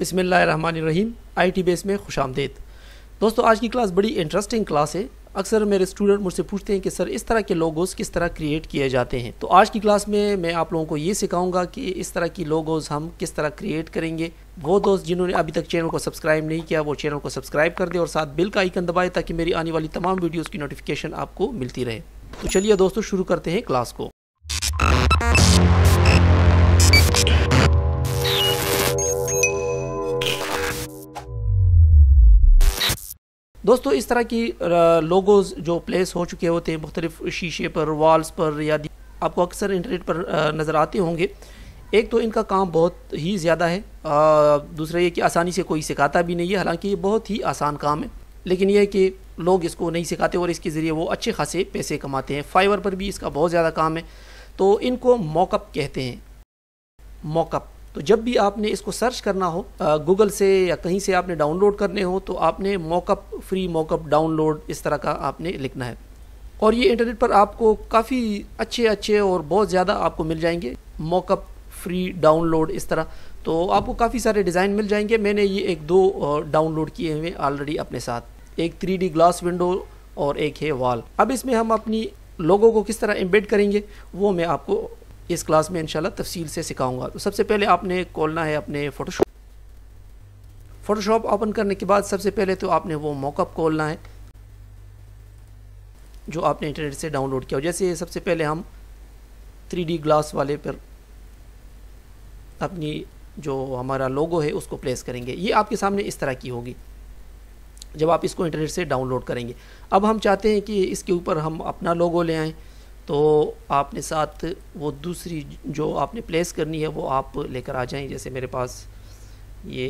बसमिल्ल रहीम T base में खुश आमदेद दोस्तों आज की क्लास बड़ी इंटरेस्टिंग क्लास है अक्सर मेरे स्टूडेंट मुझसे पूछते हैं कि सर इस तरह के लोगोज़ किस तरह क्रिएट किए जाते हैं तो आज की क्लास में मैं आप लोगों को ये सिखाऊंगा कि इस तरह की लोगोस हम किस तरह क्रिएट करेंगे वो दोस्त जिन्होंने अभी तक चैनल को सब्सक्राइब नहीं किया वो चैनल को सब्सक्राइब कर दे और साथ बिल का आइकन दबाए ताकि मेरी आने वाली तमाम वीडियोज़ की नोटिफिकेशन आपको मिलती रहे तो चलिए दोस्तों शुरू करते हैं क्लास को दोस्तों इस तरह की लोगोज़ जो प्लेस हो चुके होते हैं मुख्तलिफ शीशे पर वॉल्स पर या आपको अक्सर इंटरनेट पर नज़र आते होंगे एक तो इनका काम बहुत ही ज़्यादा है दूसरा ये कि आसानी से कोई सिखाता भी नहीं है हालांकि ये बहुत ही आसान काम है लेकिन यह कि लोग इसको नहीं सिखाते और इसके ज़रिए वो अच्छे खासे पैसे कमाते हैं फाइवर पर भी इसका बहुत ज़्यादा काम है तो इनको मॉकअप कहते हैं मॉकअप तो जब भी आपने इसको सर्च करना हो गूगल से या कहीं से आपने डाउनलोड करने हो तो आपने मॉकअप फ्री मॉकअप डाउनलोड इस तरह का आपने लिखना है और ये इंटरनेट पर आपको काफ़ी अच्छे अच्छे और बहुत ज़्यादा आपको मिल जाएंगे मॉकअप फ्री डाउनलोड इस तरह तो आपको काफ़ी सारे डिज़ाइन मिल जाएंगे मैंने ये एक दो डाउनलोड किए हुए ऑलरेडी अपने साथ एक थ्री ग्लास विंडो और एक है वॉल अब इसमें हम अपनी लोगों को किस तरह एम्बेड करेंगे वो मैं आपको इस क्लास में इंशाल्लाह तफसील से सिखाऊंगा तो सबसे पहले आपने खोलना है अपने फ़ोटोशॉप फ़ोटोशॉप ओपन करने के बाद सबसे पहले तो आपने वो मॉकअप खोलना है जो आपने इंटरनेट से डाउनलोड किया जैसे सबसे पहले हम थ्री ग्लास वाले पर अपनी जो हमारा लोगो है उसको प्लेस करेंगे ये आपके सामने इस तरह की होगी जब आप इसको इंटरनेट से डाउनलोड करेंगे अब हम चाहते हैं कि इसके ऊपर हम अपना लोगो ले आएँ तो आपने साथ वो दूसरी जो आपने प्लेस करनी है वो आप लेकर आ जाएं जैसे मेरे पास ये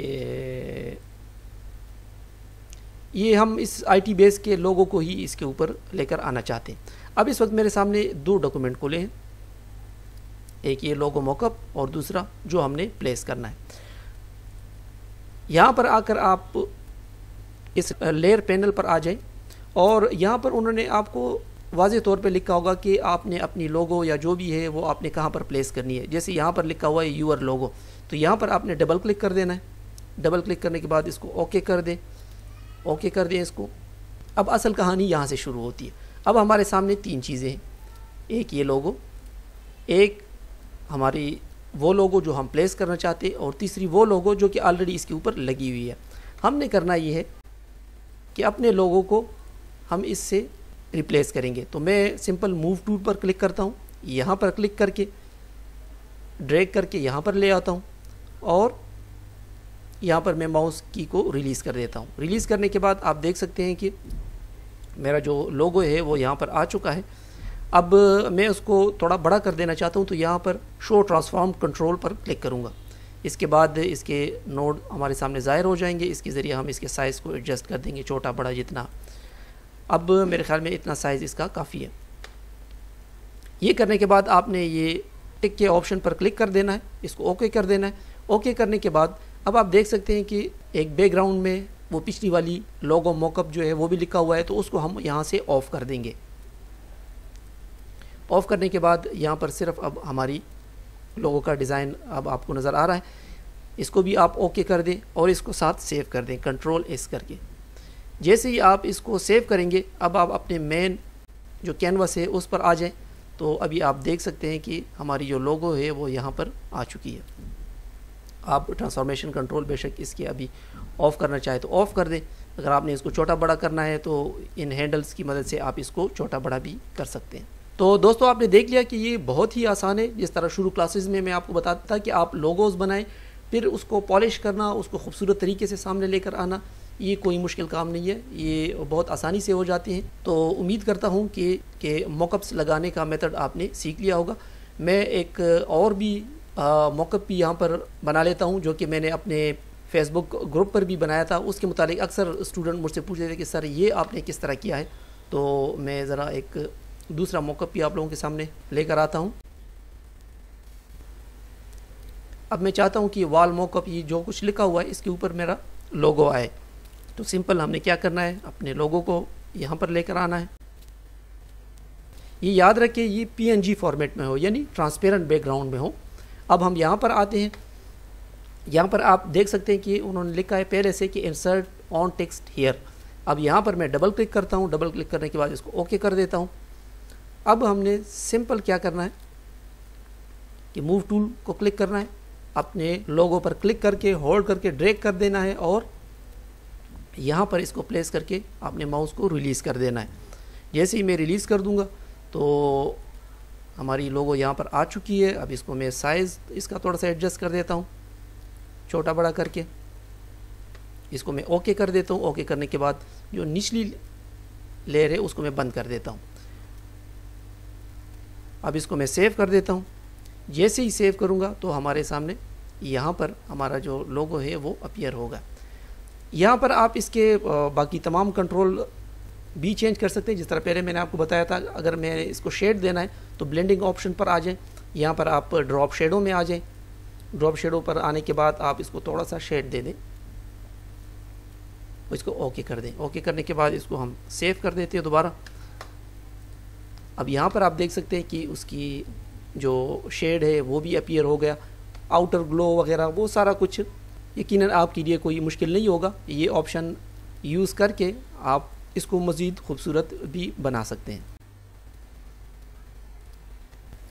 ये हम इस आईटी बेस के लोगों को ही इसके ऊपर लेकर आना चाहते हैं अब इस वक्त मेरे सामने दो डॉक्यूमेंट खुले हैं एक ये लोगो मॉकअप और दूसरा जो हमने प्लेस करना है यहाँ पर आकर आप इस लेयर पैनल पर आ जाएं और यहाँ पर उन्होंने आपको वाज तौर पे लिखा होगा कि आपने अपनी लोगो या जो भी है वो आपने कहाँ पर प्लेस करनी है जैसे यहाँ पर लिखा हुआ है यूअर लोगो तो यहाँ पर आपने डबल क्लिक कर देना है डबल क्लिक करने के बाद इसको ओके कर दें ओके कर दें इसको अब असल कहानी यहाँ से शुरू होती है अब हमारे सामने तीन चीज़ें हैं एक ये लोगो एक हमारी वो लोगो जो हम प्लेस करना चाहते हैं और तीसरी वो लोगो जो कि ऑलरेडी इसके ऊपर लगी हुई है हमने करना ये है कि अपने लोगों को हम इससे रिप्लेस करेंगे तो मैं सिंपल मूव टू पर क्लिक करता हूँ यहाँ पर क्लिक करके ड्रैग करके यहाँ पर ले आता हूँ और यहाँ पर मैं माउस की को रिलीज़ कर देता हूँ रिलीज़ करने के बाद आप देख सकते हैं कि मेरा जो लोगो है वो यहाँ पर आ चुका है अब मैं उसको थोड़ा बड़ा कर देना चाहता हूँ तो यहाँ पर शो ट्रांसफॉर्म कंट्रोल पर क्लिक करूँगा इसके बाद इसके नोड हमारे सामने ज़ाहिर हो जाएंगे इसके ज़रिए हम इसके साइज़ को एडजस्ट कर देंगे छोटा बड़ा जितना अब मेरे ख्याल में इतना साइज़ इसका काफ़ी है ये करने के बाद आपने ये टिक के ऑप्शन पर क्लिक कर देना है इसको ओके कर देना है ओके करने के बाद अब आप देख सकते हैं कि एक बैकग्राउंड में वो पिछली वाली लोगो मोकअप जो है वो भी लिखा हुआ है तो उसको हम यहाँ से ऑफ़ कर देंगे ऑफ़ करने के बाद यहाँ पर सिर्फ अब हमारी लोगों का डिज़ाइन अब आपको नज़र आ रहा है इसको भी आप ओके कर दें और इसको साथ सेव कर दें कंट्रोल एस करके जैसे ही आप इसको सेव करेंगे अब आप अपने मेन जो कैनवास है उस पर आ जाएं तो अभी आप देख सकते हैं कि हमारी जो लोगो है वो यहाँ पर आ चुकी है आप ट्रांसफॉर्मेशन कंट्रोल बेशक इसके अभी ऑफ़ करना चाहे तो ऑफ़ कर दें अगर आपने इसको छोटा बड़ा करना है तो इन हैंडल्स की मदद से आप इसको छोटा बड़ा भी कर सकते हैं तो दोस्तों आपने देख लिया कि ये बहुत ही आसान है जिस तरह शुरू क्लासेस में मैं आपको बताता था कि आप लोगोज़ बनाएं फिर उसको पॉलिश करना उसको खूबसूरत तरीके से सामने लेकर आना ये कोई मुश्किल काम नहीं है ये बहुत आसानी से हो जाते हैं तो उम्मीद करता हूँ कि के मॉकअप्स लगाने का मेथड आपने सीख लिया होगा मैं एक और भी मॉकअप भी यहाँ पर बना लेता हूँ जो कि मैंने अपने फेसबुक ग्रुप पर भी बनाया था उसके मुतालिक अक्सर स्टूडेंट मुझसे पूछते थे कि सर ये आपने किस तरह किया है तो मैं ज़रा एक दूसरा मॉकअप भी आप लोगों के सामने लेकर आता हूँ अब मैं चाहता हूँ कि वाल मॉकअप ये जो कुछ लिखा हुआ है इसके ऊपर मेरा लोगो आए तो सिंपल हमने क्या करना है अपने लोगों को यहाँ पर लेकर आना है ये याद रखें ये पीएनजी फॉर्मेट में हो यानी ट्रांसपेरेंट बैकग्राउंड में हो अब हम यहाँ पर आते हैं यहाँ पर आप देख सकते हैं कि उन्होंने लिखा है पहले से कि इंसर्ट ऑन टेक्स्ट हेयर अब यहाँ पर मैं डबल क्लिक करता हूँ डबल क्लिक करने के बाद इसको ओके कर देता हूँ अब हमने सिंपल क्या करना है कि मूव टूल को क्लिक करना है अपने लोगों पर क्लिक करके होल्ड करके ड्रैग कर देना है और यहाँ पर इसको प्लेस करके आपने माउस को रिलीज़ कर देना है जैसे ही मैं रिलीज़ कर दूँगा तो हमारी लोगो यहाँ पर आ चुकी है अब इसको मैं साइज़ इसका थोड़ा सा एडजस्ट कर देता हूँ छोटा बड़ा करके इसको मैं ओके कर देता हूँ ओके करने के बाद जो निचली लेयर है उसको मैं बंद कर देता हूँ अब इसको मैं सेव कर देता हूँ जैसे ही सेव करूँगा तो हमारे सामने यहाँ पर हमारा जो लोगो है वो अपियर होगा यहाँ पर आप इसके बाकी तमाम कंट्रोल भी चेंज कर सकते हैं जिस तरह पहले मैंने आपको बताया था अगर मैं इसको शेड देना है तो ब्लेंडिंग ऑप्शन पर आ जाएं यहाँ पर आप ड्रॉप शेडो में आ जाएं ड्रॉप शेडो पर आने के बाद आप इसको थोड़ा सा शेड दे दें इसको ओके कर दें ओके करने के बाद इसको हम सेव कर देते हैं दोबारा अब यहाँ पर आप देख सकते हैं कि उसकी जो शेड है वो भी अपीयर हो गया आउटर ग्लो वगैरह वो सारा कुछ यकीन आपके लिए कोई मुश्किल नहीं होगा ये ऑप्शन यूज़ करके आप इसको मज़ीद खूबसूरत भी बना सकते हैं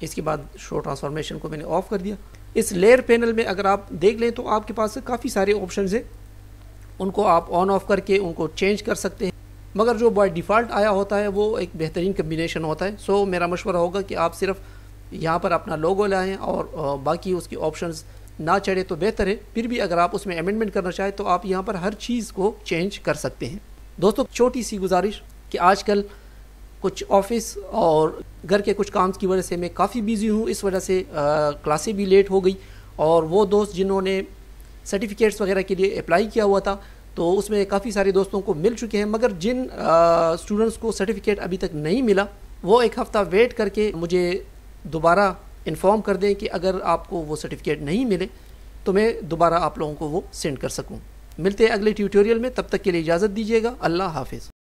इसके बाद शो ट्रांसफॉर्मेशन को मैंने ऑफ़ कर दिया इस लेयर पैनल में अगर आप देख लें तो आपके पास काफ़ी सारे ऑप्शन हैं उनको आप ऑन ऑफ़ करके उनको चेंज कर सकते हैं मगर जो बाय डिफ़ॉल्ट आया होता है वो एक बेहतरीन कम्बिनेशन होता है सो मेरा मशवरा होगा कि आप सिर्फ यहाँ पर अपना लोगो लाएँ और बाकी उसके ऑप्शंस ना चढ़े तो बेहतर है फिर भी अगर आप उसमें अमेंडमेंट करना चाहें तो आप यहाँ पर हर चीज़ को चेंज कर सकते हैं दोस्तों छोटी सी गुजारिश कि आजकल कुछ ऑफिस और घर के कुछ काम की वजह से मैं काफ़ी बिज़ी हूँ इस वजह से क्लासें भी लेट हो गई और वो दोस्त जिन्होंने सर्टिफिकेट्स वगैरह के लिए अप्लाई किया हुआ था तो उसमें काफ़ी सारे दोस्तों को मिल चुके हैं मगर जिन स्टूडेंट्स को सर्टिफिकेट अभी तक नहीं मिला वो एक हफ़्ता वेट करके मुझे दोबारा इन्फॉर्म कर दें कि अगर आपको वो सर्टिफिकेट नहीं मिले तो मैं दोबारा आप लोगों को वो सेंड कर सकूँ मिलते हैं अगले ट्यूटोरियल में तब तक के लिए इजाज़त दीजिएगा अल्लाह हाफिज़